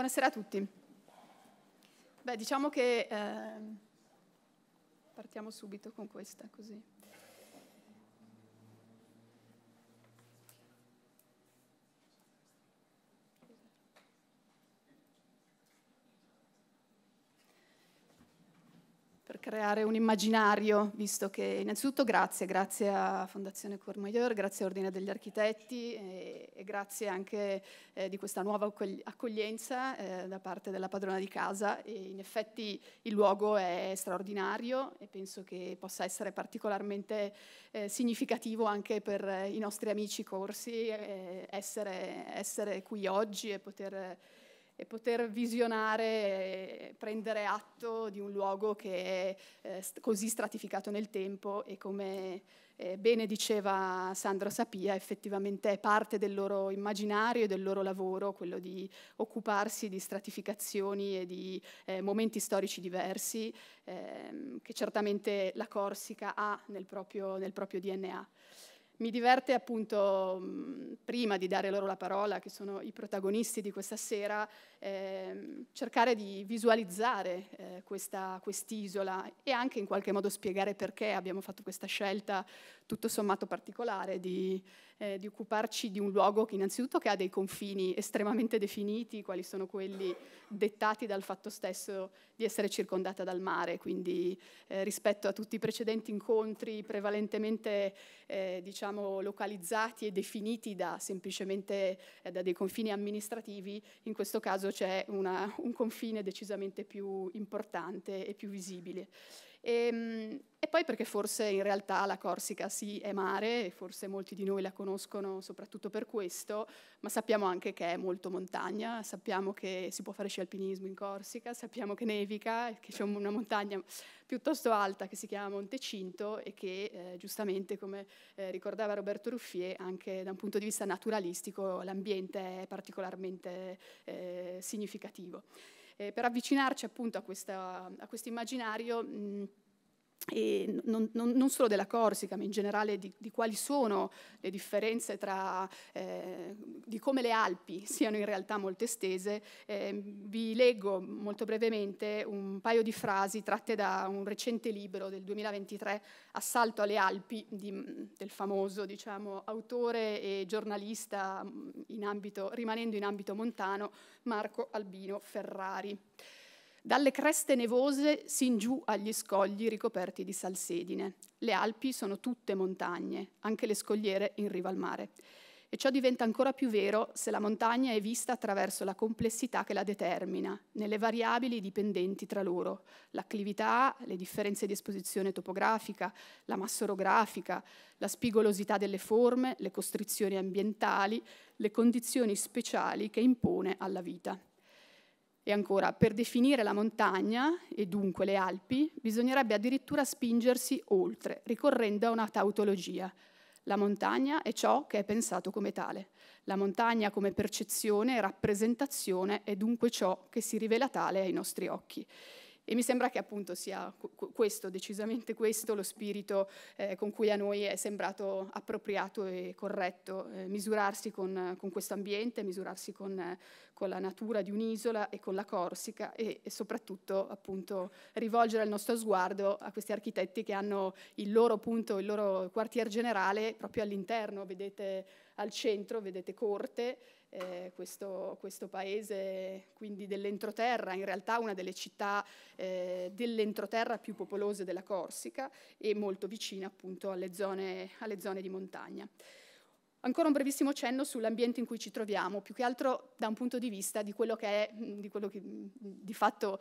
Buonasera a tutti. Beh, diciamo che eh, partiamo subito con questa, così. creare un immaginario, visto che innanzitutto grazie, grazie a Fondazione Courmayeur, grazie a Ordine degli Architetti e, e grazie anche eh, di questa nuova accoglienza eh, da parte della padrona di casa. E in effetti il luogo è straordinario e penso che possa essere particolarmente eh, significativo anche per eh, i nostri amici corsi eh, essere, essere qui oggi e poter e poter visionare, prendere atto di un luogo che è eh, così stratificato nel tempo e come eh, bene diceva Sandro Sapia, effettivamente è parte del loro immaginario e del loro lavoro quello di occuparsi di stratificazioni e di eh, momenti storici diversi ehm, che certamente la Corsica ha nel proprio, nel proprio DNA. Mi diverte appunto, prima di dare loro la parola, che sono i protagonisti di questa sera, eh, cercare di visualizzare eh, questa, quest'isola e anche in qualche modo spiegare perché abbiamo fatto questa scelta tutto sommato particolare di, eh, di occuparci di un luogo che innanzitutto che ha dei confini estremamente definiti, quali sono quelli dettati dal fatto stesso di essere circondata dal mare, quindi eh, rispetto a tutti i precedenti incontri prevalentemente eh, diciamo, diciamo, localizzati e definiti da semplicemente eh, da dei confini amministrativi, in questo caso c'è un confine decisamente più importante e più visibile. E, ehm, e poi perché forse in realtà la Corsica sì è mare, e forse molti di noi la conoscono soprattutto per questo, ma sappiamo anche che è molto montagna, sappiamo che si può fare sci alpinismo in Corsica, sappiamo che nevica, che c'è una montagna piuttosto alta che si chiama Monte Cinto e che eh, giustamente, come eh, ricordava Roberto Ruffier, anche da un punto di vista naturalistico l'ambiente è particolarmente eh, significativo. Eh, per avvicinarci appunto a questo immaginario non, non, non, solo della Corsica, ma in generale di, di quali sono le differenze tra, eh, di come le Alpi siano in realtà molto estese, eh, vi leggo molto brevemente un paio di frasi tratte da un recente libro del 2023, Assalto alle Alpi, di, del famoso diciamo, autore e giornalista mm, in ambito, rimanendo in ambito montano Marco Albino Ferrari. Dalle creste nevose sin giù agli scogli ricoperti di salsedine. Le Alpi sono tutte montagne, anche le scogliere in riva al mare. E ciò diventa ancora più vero se la montagna è vista attraverso la complessità che la determina, nelle variabili dipendenti tra loro, l'acclività, le differenze di esposizione topografica, la massa orografica, la spigolosità delle forme, le costrizioni ambientali, le condizioni speciali che impone alla vita. E ancora, per definire la montagna, e dunque le Alpi, bisognerebbe addirittura spingersi oltre, ricorrendo a una tautologia. La montagna è ciò che è pensato come tale. La montagna come percezione e rappresentazione è dunque ciò che si rivela tale ai nostri occhi. E mi sembra che appunto sia questo, decisamente questo, lo spirito eh, con cui a noi è sembrato appropriato e corretto eh, misurarsi con, con questo ambiente, misurarsi con, con, la natura di un'isola e con la Corsica e, e, soprattutto appunto rivolgere il nostro sguardo a questi architetti che hanno il loro punto, il loro quartier generale proprio all'interno, vedete al centro vedete Corte, eh, questo, questo, paese quindi dell'entroterra, in realtà una delle città eh, dell'entroterra più popolose della Corsica e molto vicina appunto alle zone, alle zone di montagna. Ancora un brevissimo cenno sull'ambiente in cui ci troviamo, più che altro da un punto di vista di quello che è, di quello che di fatto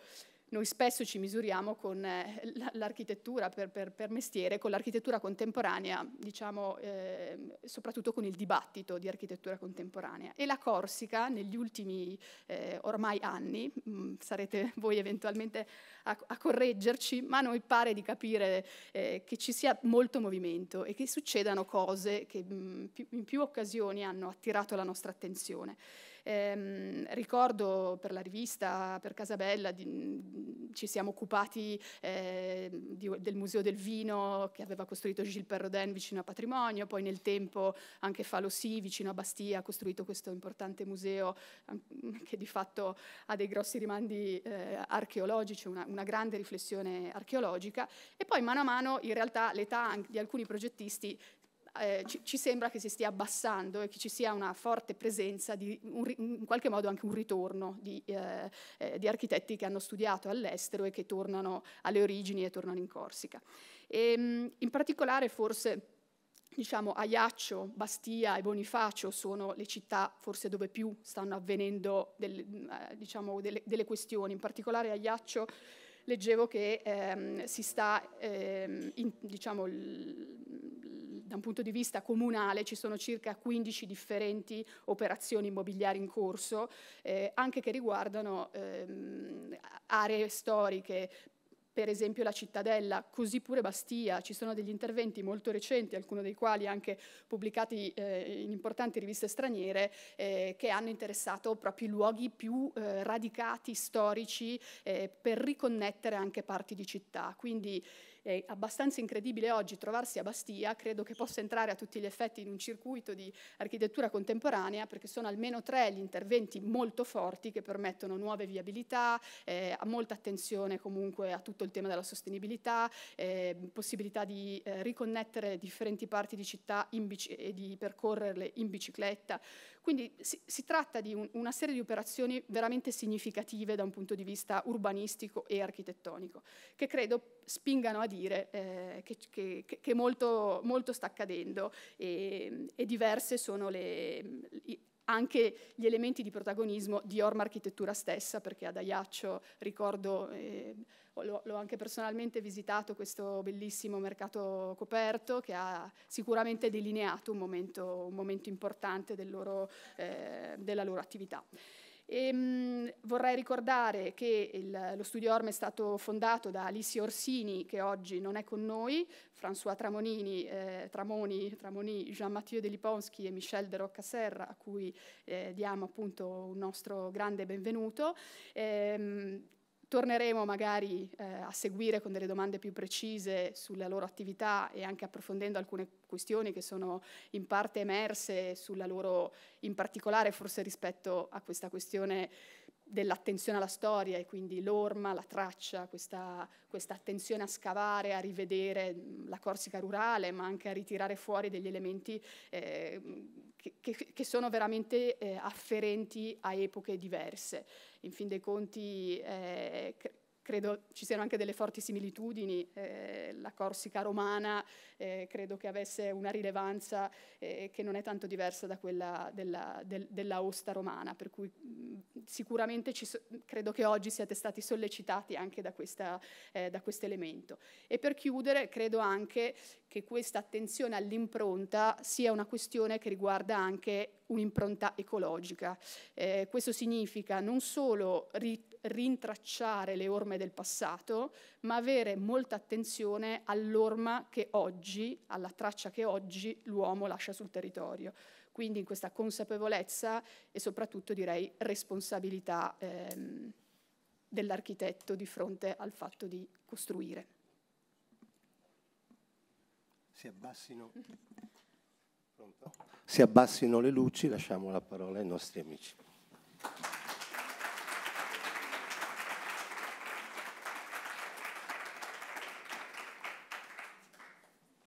noi spesso ci misuriamo con eh, l'architettura per, per, per, mestiere, con l'architettura contemporanea, diciamo eh, soprattutto con il dibattito di architettura contemporanea. E la Corsica negli ultimi eh, ormai anni, mh, mm, sarete voi eventualmente a, a, correggerci, ma a noi pare di capire eh, che ci sia molto movimento e che succedano cose che mh, mm, più, in più occasioni hanno attirato la nostra attenzione. Ehm, ricordo per la rivista, per Casabella, di, ci siamo occupati eh, di, del Museo del Vino che aveva costruito Gilles Perrodin vicino a Patrimonio, poi nel tempo anche Falossi vicino a Bastia ha costruito questo importante museo che di fatto ha dei grossi rimandi eh, archeologici, una, una, grande riflessione archeologica e poi mano a mano in realtà l'età di alcuni progettisti eh, ci, ci, sembra che si stia abbassando e che ci sia una forte presenza di un, in qualche modo anche un ritorno di, eh, eh, di architetti che hanno studiato all'estero e che tornano alle origini e tornano in Corsica. E, ehm, in particolare forse diciamo Aiaccio, Bastia e Bonifacio sono le città forse dove più stanno avvenendo del, eh, diciamo, delle, delle, questioni, in particolare Ajaccio leggevo che ehm, si sta ehm, in, diciamo, l, da un punto di vista comunale ci sono circa 15 differenti operazioni immobiliari in corso, eh, anche che riguardano ehm, aree storiche, per esempio la cittadella, così pure Bastia, ci sono degli interventi molto recenti, alcuni dei quali anche pubblicati eh, in importanti riviste straniere, eh, che hanno interessato proprio i luoghi più eh, radicati, storici, eh, per riconnettere anche parti di città. Quindi è abbastanza incredibile oggi trovarsi a Bastia, credo che possa entrare a tutti gli effetti in un circuito di architettura contemporanea perché sono almeno tre gli interventi molto forti che permettono nuove viabilità, eh, molta attenzione comunque a tutto il tema della sostenibilità, eh, possibilità di eh, riconnettere differenti parti di città e di percorrerle in bicicletta. Quindi si, si tratta di un, una serie di operazioni veramente significative da un punto di vista urbanistico e architettonico, che credo spingano a dire eh, che, che, che molto, molto, sta accadendo e, e diverse sono le, anche gli elementi di protagonismo di Orma Architettura stessa, perché ad Aiaccio ricordo, eh, l'ho, anche personalmente visitato questo bellissimo mercato coperto che ha sicuramente delineato un momento, un momento importante del loro, eh, della loro attività. E, ehm, vorrei ricordare che il, lo studio Orme è stato fondato da Alissi Orsini, che oggi non è con noi, François Tramonini, eh, Tramoni, Tramoni Jean-Mathieu de Liponski e Michel de Rocca Serra, a cui eh, diamo appunto un nostro grande benvenuto. Ehm, Torneremo magari eh, a seguire con delle domande più precise sulla loro attività e anche approfondendo alcune questioni che sono in parte emerse sulla loro, in particolare forse rispetto a questa questione dell'attenzione alla storia e quindi l'orma, la traccia, questa, questa, attenzione a scavare, a rivedere mm, la Corsica rurale, ma anche a ritirare fuori degli elementi eh, che, che, sono veramente eh, afferenti a epoche diverse. In fin dei conti, eh, credo ci siano anche delle forti similitudini, eh, la Corsica romana eh, credo che avesse una rilevanza eh, che non è tanto diversa da quella della, del, dell'Aosta romana, per cui mh, mm, sicuramente so, credo che oggi siate stati sollecitati anche eh, da, questo elemento. E per chiudere credo anche che questa attenzione all'impronta sia una questione che riguarda anche un'impronta ecologica. Eh, questo significa non solo ri- rintracciare le orme del passato, ma avere molta attenzione all'orma che oggi, alla traccia che oggi l'uomo lascia sul territorio. Quindi in questa consapevolezza e soprattutto direi responsabilità ehm, dell'architetto di fronte al fatto di costruire. Si abbassino si abbassino le luci, lasciamo la parola ai nostri amici.